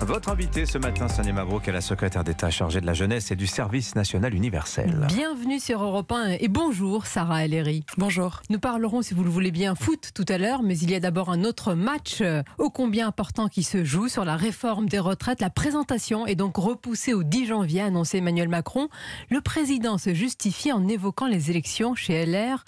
Votre invité ce matin, Sonia Mabrouk, est la secrétaire d'État chargée de la jeunesse et du service national universel. Bienvenue sur Europe 1 et bonjour Sarah Ellery. Bonjour. Nous parlerons, si vous le voulez bien, foot tout à l'heure, mais il y a d'abord un autre match euh, ô combien important qui se joue sur la réforme des retraites. La présentation est donc repoussée au 10 janvier, annoncé Emmanuel Macron. Le président se justifie en évoquant les élections chez LR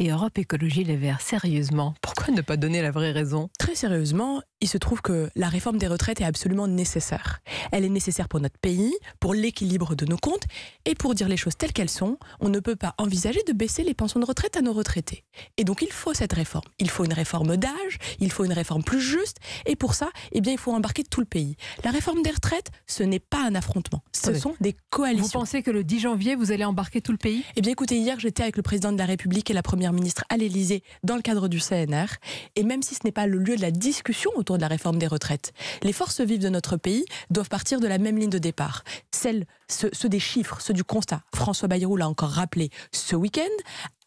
et Europe Écologie Les Verts. Sérieusement, de ne pas donner la vraie raison Très sérieusement, il se trouve que la réforme des retraites est absolument nécessaire. Elle est nécessaire pour notre pays, pour l'équilibre de nos comptes, et pour dire les choses telles qu'elles sont, on ne peut pas envisager de baisser les pensions de retraite à nos retraités. Et donc il faut cette réforme. Il faut une réforme d'âge, il faut une réforme plus juste, et pour ça, eh bien, il faut embarquer tout le pays. La réforme des retraites, ce n'est pas un affrontement, ce sont des coalitions. Vous pensez que le 10 janvier, vous allez embarquer tout le pays Eh bien écoutez, hier j'étais avec le président de la République et la Première ministre à l'Élysée dans le cadre du CNR, et même si ce n'est pas le lieu de la discussion autour de la réforme des retraites, les forces vives de notre pays doivent partir de la même ligne de départ, celle, ceux des chiffres, ceux du constat. François Bayrou l'a encore rappelé ce week-end,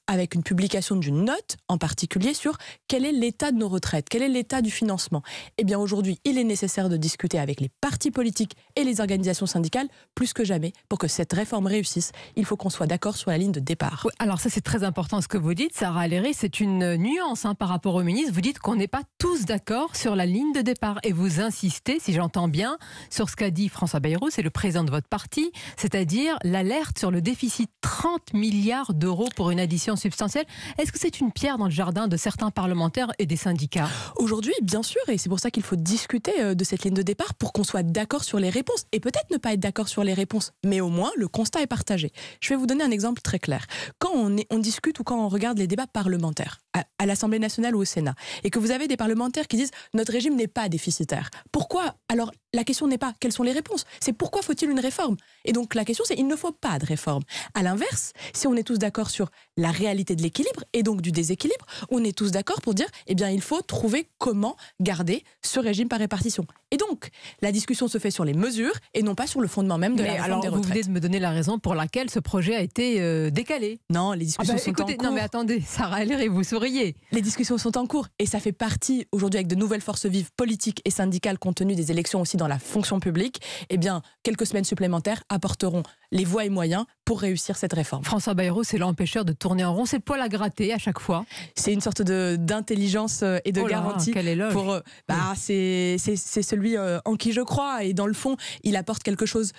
avec une publication d'une note en particulier sur quel est l'état de nos retraites, quel est l'état du financement. Eh bien aujourd'hui, il est nécessaire de discuter avec les partis politiques et les organisations syndicales plus que jamais pour que cette réforme réussisse. Il faut qu'on soit d'accord sur la ligne de départ. alors ça c'est très important ce que vous dites, Sarah Aléry, c'est une nuance hein, par rapport au ministre. Vous dites qu'on n'est pas tous d'accord sur la ligne de départ et vous insistez, si j'entends bien, sur ce qu'a dit François Bayrou, c'est le président de votre parti, c'est-à-dire l'alerte sur le déficit 30 milliards d'euros pour une addition substantielle. Est-ce que c'est une pierre dans le jardin de certains parlementaires et des syndicats Aujourd'hui, bien sûr, et c'est pour ça qu'il faut discuter euh, de cette ligne de départ pour qu'on soit d'accord sur les réponses, et peut-être ne pas être d'accord sur les réponses, mais au moins le constat est partagé. Je vais vous donner un exemple très clair. Quand on, on discute ou quand on regarde les débats parlementaires, à, à l'Assemblée nationale ou au Sénat, et que vous avez des parlementaires qui disent notre régime n'est pas déficitaire, pourquoi alors la question n'est pas quelles sont les réponses, c'est pourquoi faut-il une réforme Et donc la question c'est il ne faut pas de réforme. À l'inverse, si on est tous d'accord sur la réalité de l'équilibre et donc du déséquilibre, on est tous d'accord pour dire eh bien il faut trouver comment garder ce régime par répartition. Et donc, la discussion se fait sur les mesures et non pas sur le fondement même de la réforme des retraites. Vous venez de me donner la raison pour laquelle ce projet a été euh, décalé. Non, les ah discussions bah, sont en cours. Non, mais attendez, Sarah Heller et vous souriez. Les discussions sont en cours et ça fait partie aujourd'hui avec de nouvelles forces vives politiques et syndicales compte tenu des élections aussi dans la fonction publique. Eh bien, quelques semaines supplémentaires apporteront les voies et moyens pour réussir cette réforme. François Bayrou, c'est l'empêcheur de tourner en rond, c'est le poil à gratter à chaque fois. C'est une sorte d'intelligence euh, et de oh garantie. Pour, euh, bah, oui. C'est celui celui euh, en qui je crois. Et dans le fond, il apporte quelque chose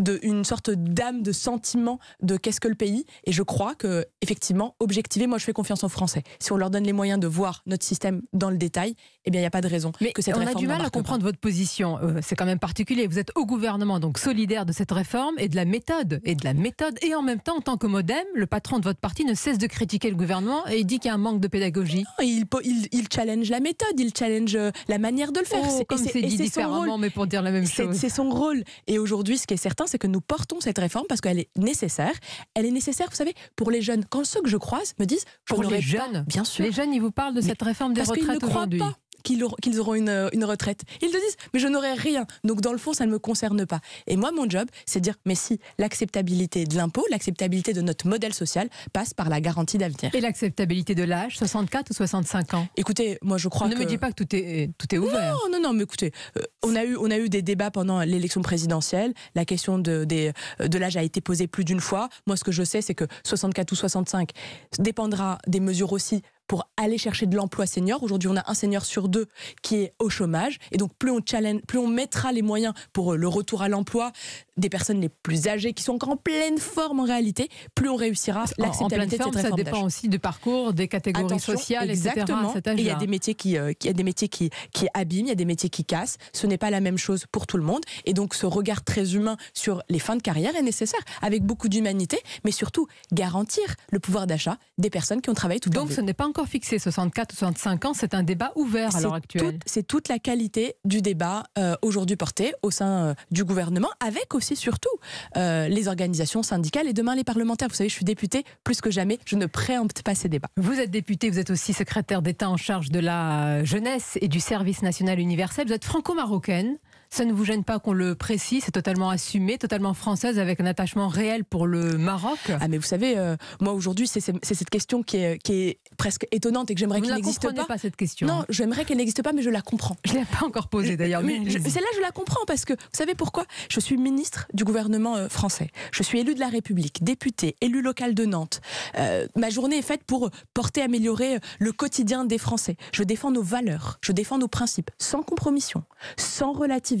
d'une une sorte d'âme, de sentiment de qu'est-ce que le pays. Et je crois que, effectivement, objectiver, moi je fais confiance aux Français. Si on leur donne les moyens de voir notre système dans le détail, eh bien il n'y a pas de raison que cette on réforme. On a du mal à comprendre votre position. Euh, c'est quand même particulier. Vous êtes au gouvernement, donc solidaire de cette réforme et de la méthode. Et de la méthode. Et en même temps, en tant que modem, le patron de votre parti ne cesse de critiquer le gouvernement et il dit qu'il y a un manque de pédagogie. il, il, challenge la méthode, il challenge euh, la manière de le faire. Oh, c'est comme c'est dit différemment, mais pour dire la même chose. C'est son rôle. Et aujourd'hui, ce qui est certain, c'est que nous portons cette réforme parce qu'elle est nécessaire. Elle est nécessaire, vous savez, pour les jeunes. Quand ceux que je croise me disent, pour les jeunes, bien sûr. Les jeunes, ils vous parlent de cette réforme des retraites aujourd'hui qu'ils auront, une, retraite. Ils te disent, mais je n'aurai rien. Donc dans le fond, ça ne me concerne pas. Et moi, mon job, c'est de dire, mais si, l'acceptabilité de l'impôt, l'acceptabilité de notre modèle social passe par la garantie d'avenir. Et l'acceptabilité de l'âge, 64 ou 65 ans Écoutez, moi je crois ne que... Ne me dis pas que tout est, euh, tout est ouvert. Non, non, non, mais écoutez, euh, on, a eu, on a eu des débats pendant l'élection présidentielle, la question de, des, de l'âge a été posée plus d'une fois. Moi, ce que je sais, c'est que 64 ou 65 dépendra des mesures aussi pour aller chercher de l'emploi senior. Aujourd'hui, on a un senior sur deux qui est au chômage. Et donc, plus on challenge, plus on mettra les moyens pour euh, le retour à l'emploi des personnes les plus âgées qui sont encore en pleine forme en réalité, plus on réussira l'acceptabilité de cette réforme. Ça dépend aussi du parcours, des catégories sociales, exactement. etc. il y a des métiers qui, euh, a des métiers qui, qui abîment, il y a des métiers qui cassent. Ce n'est pas la même chose pour tout le monde. Et donc, ce regard très humain sur les fins de carrière est nécessaire, avec beaucoup d'humanité, mais surtout garantir le pouvoir d'achat des personnes qui ont travaillé tout le temps. ce n'est pas fixé, 64 ou 65 ans, c'est un débat ouvert à l'heure actuelle. C'est toute la qualité du débat euh, aujourd'hui porté au sein euh, du gouvernement, avec aussi surtout euh, les organisations syndicales et demain les parlementaires. Vous savez, je suis députée plus que jamais, je ne préempte pas ces débats. Vous êtes députée, vous êtes aussi secrétaire d'État en charge de la jeunesse et du service national universel. Vous êtes franco-marocaine. Ça ne vous gêne pas qu'on le précise, c'est totalement assumé, totalement française, avec un attachement réel pour le Maroc. Ah mais vous savez, euh, moi aujourd'hui, c'est cette question qui est, qui est, presque étonnante et que j'aimerais qu'elle n'existe pas. Vous ne pas cette question Non, hein. j'aimerais qu'elle n'existe pas, mais je la comprends. Je ne l'ai pas encore posée d'ailleurs. Mais celle-là, je la comprends parce que vous savez pourquoi Je suis ministre du gouvernement euh, français. Je suis élue de la République, députée, élue locale de Nantes. Euh, ma journée est faite pour porter, améliorer le quotidien des Français. Je défends nos valeurs, je défends nos principes, sans compromission, sans relativisme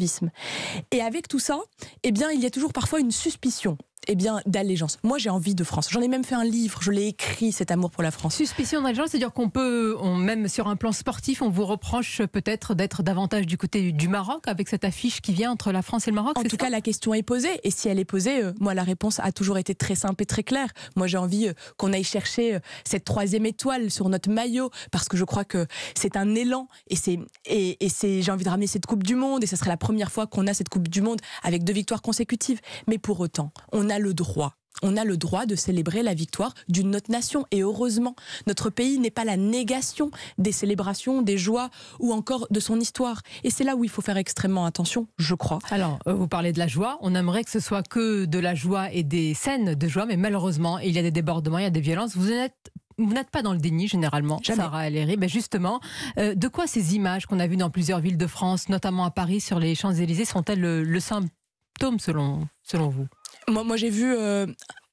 et avec tout ça, eh bien, il y a toujours parfois une suspicion eh bien, d'allégeance. Moi, j'ai envie de France. J'en ai même fait un livre. Je l'ai écrit, cet amour pour la France. Suspicion d'allégeance, c'est-à-dire qu'on peut, même sur un plan sportif, on vous reproche peut-être d'être davantage du côté du Maroc avec cette affiche qui vient entre la France et le Maroc. En tout cas, la question est posée. Et si elle est posée, euh, moi, la réponse a toujours été très simple et très claire. Moi, j'ai envie euh, qu'on aille chercher euh, cette troisième étoile sur notre maillot parce que je crois que c'est un élan et c'est, et, c'est, j'ai envie de ramener cette Coupe du Monde et ce serait la première fois qu'on a cette Coupe du Monde avec deux victoires consécutives. Mais pour autant, on a le droit. On a le droit de célébrer la victoire d'une autre nation. Et heureusement, notre pays n'est pas la négation des célébrations, des joies ou encore de son histoire. Et c'est là où il faut faire extrêmement attention, je crois. Alors, euh, vous parlez de la joie. On aimerait que ce soit que de la joie et des scènes de joie, mais malheureusement, il y a des débordements, il y a des violences. Vous n'êtes pas dans le déni généralement, Sarah Aléry. Mais ben, justement, euh, de quoi ces images qu'on a vues dans plusieurs villes de France, notamment à Paris, sur les Champs-Élysées, sont-elles le, symptôme selon vous moi, j'ai vu euh,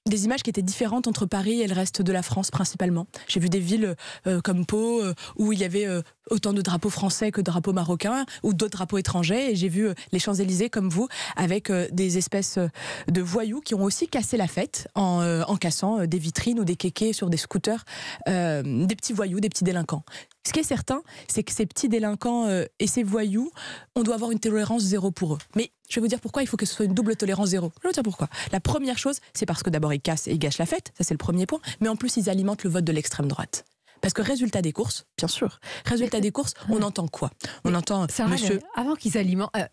des images qui étaient différentes entre Paris et le reste de la France principalement. J'ai vu des villes euh, comme Pau euh, où il y avait autant de drapeaux français que de drapeaux marocains ou d'autres drapeaux étrangers. Et j'ai vu euh, les Champs-Élysées, comme vous, avec euh, des espèces euh, de voyous qui ont aussi cassé la fête en, cassant des vitrines ou des kékés sur des scooters, des petits voyous, des petits délinquants. Ce qui est certain, c'est que ces petits délinquants et ces voyous, on doit avoir une tolérance zéro pour eux. Mais je vais vous dire pourquoi il faut que ce soit une double tolérance zéro. Je pourquoi. La première chose, c'est parce que d'abord ils cassent et ils gâchent la fête, ça c'est le premier point, mais en plus ils alimentent le vote de l'extrême droite. Parce que résultat des courses, bien sûr. Résultat des courses, on entend quoi On entend monsieur... Avant qu'ils alimentent... Euh,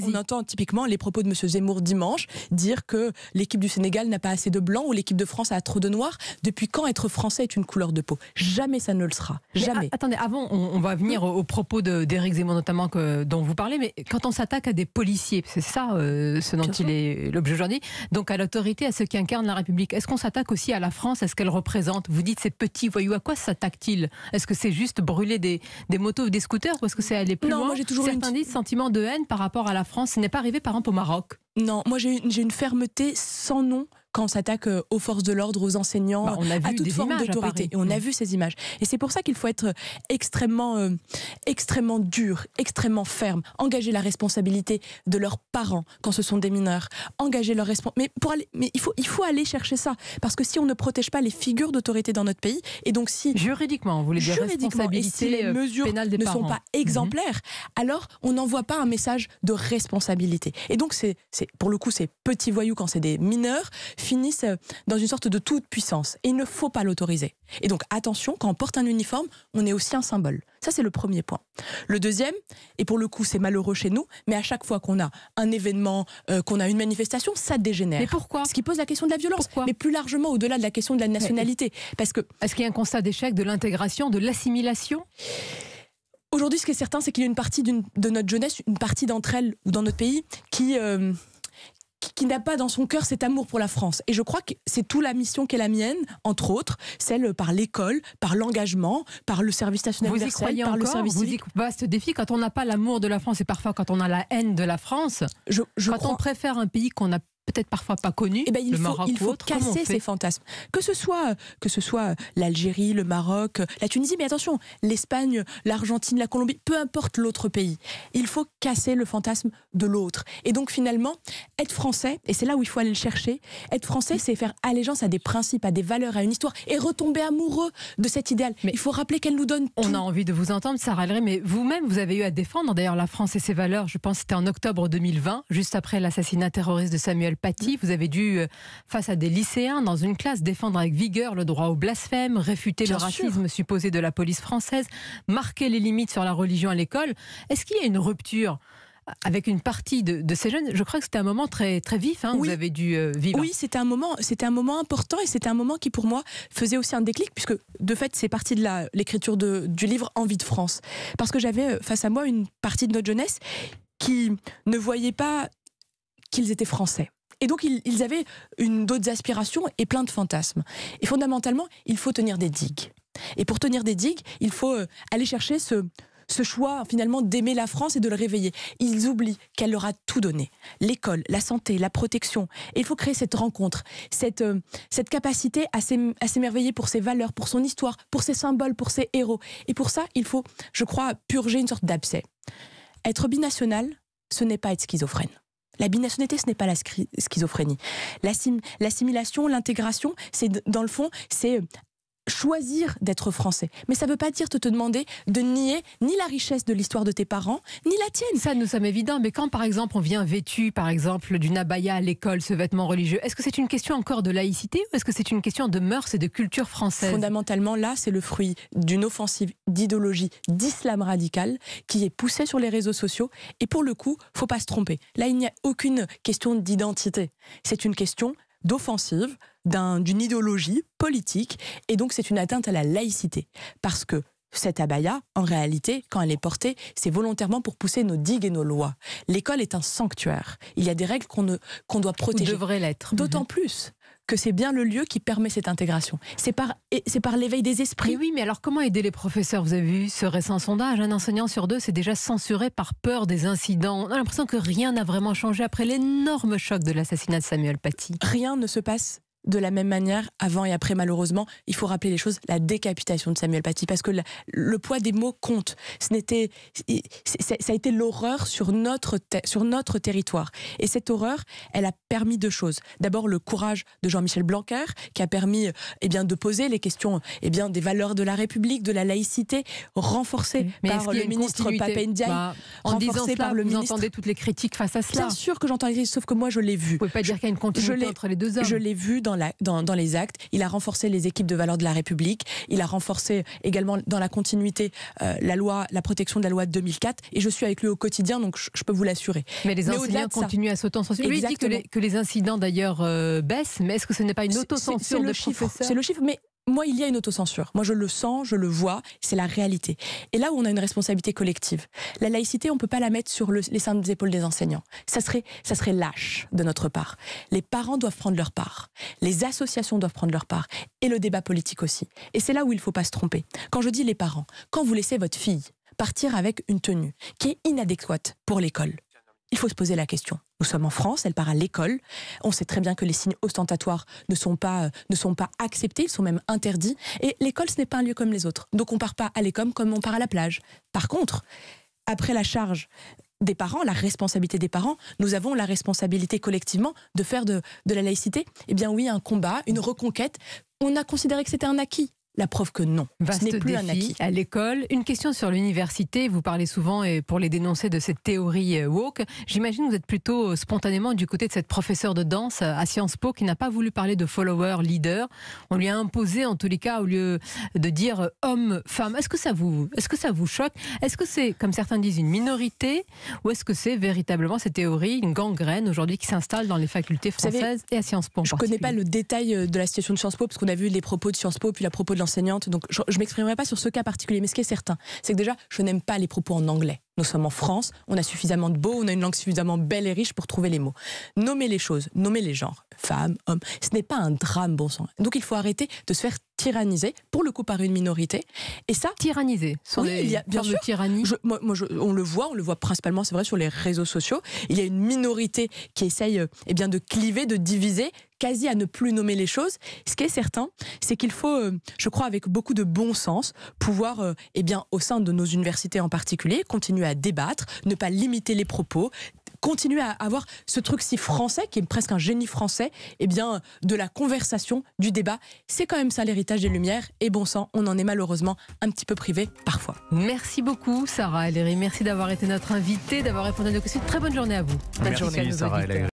on, entend, typiquement les propos de monsieur Zemmour dimanche dire que l'équipe du Sénégal n'a pas assez de blanc ou l'équipe de France a trop de noir. Depuis quand être français est une couleur de peau Jamais ça ne le sera. Jamais. attendez, avant, on, va venir aux, propos d'Éric Zemmour notamment que, dont vous parlez, mais quand on s'attaque à des policiers, c'est ça euh, ce dont il est l'objet aujourd'hui, donc à l'autorité, à ceux qui incarnent la République, est-ce qu'on s'attaque aussi à la France, à ce qu'elle représente Vous dites ces petits voyous à quoi ça tactile. il Est-ce que c'est juste brûler des, motos ou des scooters parce que c'est aller plus loin moi j'ai toujours Certains sentiment de haine par rapport à la France. Ce n'est pas arrivé par exemple au Maroc. Non, moi j'ai une, une fermeté sans nom quand on s'attaque euh, aux forces de l'ordre, aux enseignants, bah, à toute forme d'autorité. Et on a mm. vu ces images. Et c'est pour ça qu'il faut être euh, extrêmement, euh, extrêmement dur, extrêmement ferme, engager la responsabilité de leurs parents quand ce sont des mineurs, engager leur responsabilité. Mais, pour aller, mais il, faut, il faut aller chercher ça. Parce que si on ne protège pas les figures d'autorité dans notre pays, et donc si. Juridiquement, vous voulez dire responsabilité si les mesures ne sont pas exemplaires, mhm. alors on n'envoie pas un message de responsabilité. Et donc, c'est pour le coup, c'est petits voyous quand c'est des mineurs, finissent euh, dans une sorte de toute puissance. Et il ne faut pas l'autoriser. Et donc attention, quand on porte un uniforme, on est aussi un symbole. Ça, c'est le premier point. Le deuxième, et pour le coup, c'est malheureux chez nous, mais à chaque fois qu'on a un événement, euh, qu'on a une manifestation, ça dégénère. Mais pourquoi Ce qui pose la question de la violence, mais plus largement au-delà de la question de la nationalité. Parce que... Est-ce qu'il y a un constat d'échec de l'intégration, de l'assimilation Aujourd'hui, ce qui est certain, c'est qu'il y a une partie de notre jeunesse, une partie d'entre elles, ou dans notre pays, qui... Euh, qui, n'a pas dans son cœur cet amour pour la France. Et je crois que c'est toute la mission qu'est la mienne, entre autres, celle par l'école, par l'engagement, par le service national vous y croyez par encore, le service vous civique. Vaste défi, quand on n'a pas l'amour de la France et parfois quand on a la haine de la France, je, quand crois... on préfère un pays qu'on a peut-être parfois pas connu. et eh ben, il, le faut, Maroc il faut casser ces fantasmes. Que ce soit, que ce soit l'Algérie, le Maroc, la Tunisie, mais attention, l'Espagne, l'Argentine, la Colombie, peu importe l'autre pays. Il faut casser le fantasme de l'autre. Et donc finalement, être français, et c'est là où il faut aller le chercher, être français, c'est faire allégeance à des principes, à des valeurs, à une histoire, et retomber amoureux de cet idéal. Mais il faut rappeler qu'elle nous donne tout. On a envie de vous entendre, Sarah Leray, mais vous-même, vous avez eu à défendre d'ailleurs la France et ses valeurs. Je pense que c'était en octobre 2020, juste après l'assassinat terroriste de Samuel vous avez dû, euh, face à des lycéens dans une classe, défendre avec vigueur le droit au blasphème, réfuter le racisme supposé de la police française, marquer les limites sur la religion à l'école. Est-ce qu'il y a une rupture euh, avec une partie de, ces jeunes. Je crois que c'était un moment très, très vif, hein, vous avez dû euh, vivre. Oui, c'était un, moment, c'était un moment important et c'était un moment qui, pour moi, faisait aussi un déclic, puisque de fait, c'est partie de la, l'écriture du livre Envie de France. Parce que j'avais face à moi une partie de notre jeunesse qui ne voyait pas qu'ils étaient français et donc, ils, avaient d'autres aspirations et plein de fantasmes. Et fondamentalement, il faut tenir des digues. Et pour tenir des digues, il faut euh, aller chercher ce, choix finalement d'aimer la France et de le réveiller. Ils oublient qu'elle leur a tout donné. L'école, la santé, la protection. Et il faut créer cette rencontre, cette, euh, cette capacité à s'émerveiller pour ses valeurs, pour son histoire, pour ses symboles, pour ses héros. Et pour ça, il faut, je crois, purger une sorte d'abcès. Être binational, ce n'est pas être schizophrène. La binationalité, ce n'est pas la schizophrénie. L'assimilation, l'intégration, c'est dans le fond, c'est choisir d'être français. Mais ça ne veut pas dire te, te demander de nier ni la richesse de l'histoire de tes parents, ni la tienne. Ça nous sommes évidents, mais quand par exemple on vient vêtu, par exemple, d'une abaya à l'école, ce vêtement religieux, est-ce que c'est une question encore de laïcité ou est-ce que c'est une question de mœurs et de culture française Fondamentalement, là, c'est le fruit d'une offensive d'idéologie d'islam radical qui est poussée sur les réseaux sociaux. Et pour le coup, faut pas se tromper. Là, il n'y a aucune question d'identité. C'est une question d'offensive, d'une idéologie politique, et donc c'est une atteinte à la laïcité. Parce que cette abaya, en réalité, quand elle est portée, c'est volontairement pour pousser nos digues et nos lois. L'école est un sanctuaire. Il y a des règles qu'on doit protéger. devrait l'être. D'autant mhm. plus que c'est bien le lieu qui permet cette intégration. C'est par, c'est par l'éveil des esprits. oui, mais alors comment aider les professeurs Vous avez vu ce récent sondage, un enseignant sur deux s'est déjà censuré par peur des incidents. On a l'impression que rien n'a vraiment changé après l'énorme choc de l'assassinat de Samuel Paty. Rien ne se passe de la même manière avant et après malheureusement il faut rappeler les choses la décapitation de Samuel Paty parce que le, poids des mots compte ce n'était ça a été l'horreur sur notre sur notre territoire et cette horreur elle a permis deux choses d'abord le courage de Jean-Michel Blanquer qui a permis eh bien de poser les questions eh bien des valeurs de la République de la laïcité renforcées par le ministre Pape bah, en disant par le vous entendez toutes les critiques face à cela bien sûr que j'entends les critiques sauf que moi je l'ai vu vous pouvez pas dire qu'il y a une continuité entre les deux hommes je l'ai vu dans dans, les actes, il a renforcé les équipes de valeur de la République, il a renforcé également dans la continuité euh, la loi, la protection de la loi de 2004, et je suis avec lui au quotidien, donc je, peux vous l'assurer. Mais les incidents continuent à sauter en Lui dit que les, incidents d'ailleurs euh, baissent, mais est-ce que ce n'est pas une autocensure de professeurs C'est le chiffre, mais moi, il y a une autocensure. Moi, je le sens, je le vois, c'est la réalité. Et là où on a une responsabilité collective, la laïcité, on ne peut pas la mettre sur le, les des épaules des enseignants. Ça ça serait lâche de notre part. Les parents doivent prendre leur part, les associations doivent prendre leur part, et le débat politique aussi. Et c'est là où il ne faut pas se tromper. Quand je dis les parents, quand vous laissez votre fille partir avec une tenue qui est inadéquate pour l'école, il faut se poser la question. Nous sommes en France, elle part à l'école. On sait très bien que les signes ostentatoires ne sont pas, euh, ne sont pas acceptés, ils sont même interdits. Et l'école, ce n'est pas un lieu comme les autres. Donc on ne part pas à l'école comme on part à la plage. Par contre, après la charge des parents, la responsabilité des parents, nous avons la responsabilité collectivement de faire de, de la laïcité, eh bien oui, un combat, une reconquête. On a considéré que c'était un acquis. La preuve que non, ce n'est plus un acquis. À l'école, une question sur l'université. Vous parlez souvent et pour les dénoncer de cette théorie euh, woke. J'imagine que vous êtes plutôt euh, spontanément du côté de cette professeure de danse euh, à Sciences Po qui n'a pas voulu parler de follower, leader. On lui a imposé, en tous les cas, au lieu de dire homme, femme. Est-ce que ça vous, est-ce que ça vous choque Est-ce que c'est, comme certains disent, une minorité ou est-ce que c'est véritablement cette théorie, une gangrène aujourd'hui qui s'installe dans les facultés françaises et à Sciences Po Je ne connais pas le détail de la situation de Sciences Po parce qu'on a vu les propos de Sciences Po puis la propos de enseignante, donc je, je m'exprimerai pas sur ce cas particulier, mais ce qui est certain, c'est que déjà, je n'aime pas les propos en anglais. Nous sommes en France, on a suffisamment de beaux, on a une langue suffisamment belle et riche pour trouver les mots. Nommer les choses, nommer les genres, femmes, hommes, ce n'est pas un drame, bon sens. Donc il faut arrêter de se faire tyranniser, pour le coup par une minorité. Et ça, tyranniser, oui, les, il bien De tyrannie. moi, on le voit, on le voit principalement, c'est vrai, sur les réseaux sociaux. Il y a une minorité qui essaye, euh, eh bien, de cliver, de diviser, quasi à ne plus nommer les choses. Ce qui est certain, c'est qu'il faut, euh, je crois, avec beaucoup de bon sens, pouvoir, euh, eh bien, au sein de nos universités en particulier, continuer à débattre, ne pas limiter les propos, continuer à avoir ce truc si français, qui est presque un génie français, eh bien, de la conversation, du débat. C'est quand même ça l'héritage des Lumières. Et bon sang, on en est malheureusement un petit peu privé parfois. Merci beaucoup, Sarah Ellery. Merci d'avoir été notre invitée, d'avoir répondu à nos questions. Très bonne journée à vous. Bonne journée à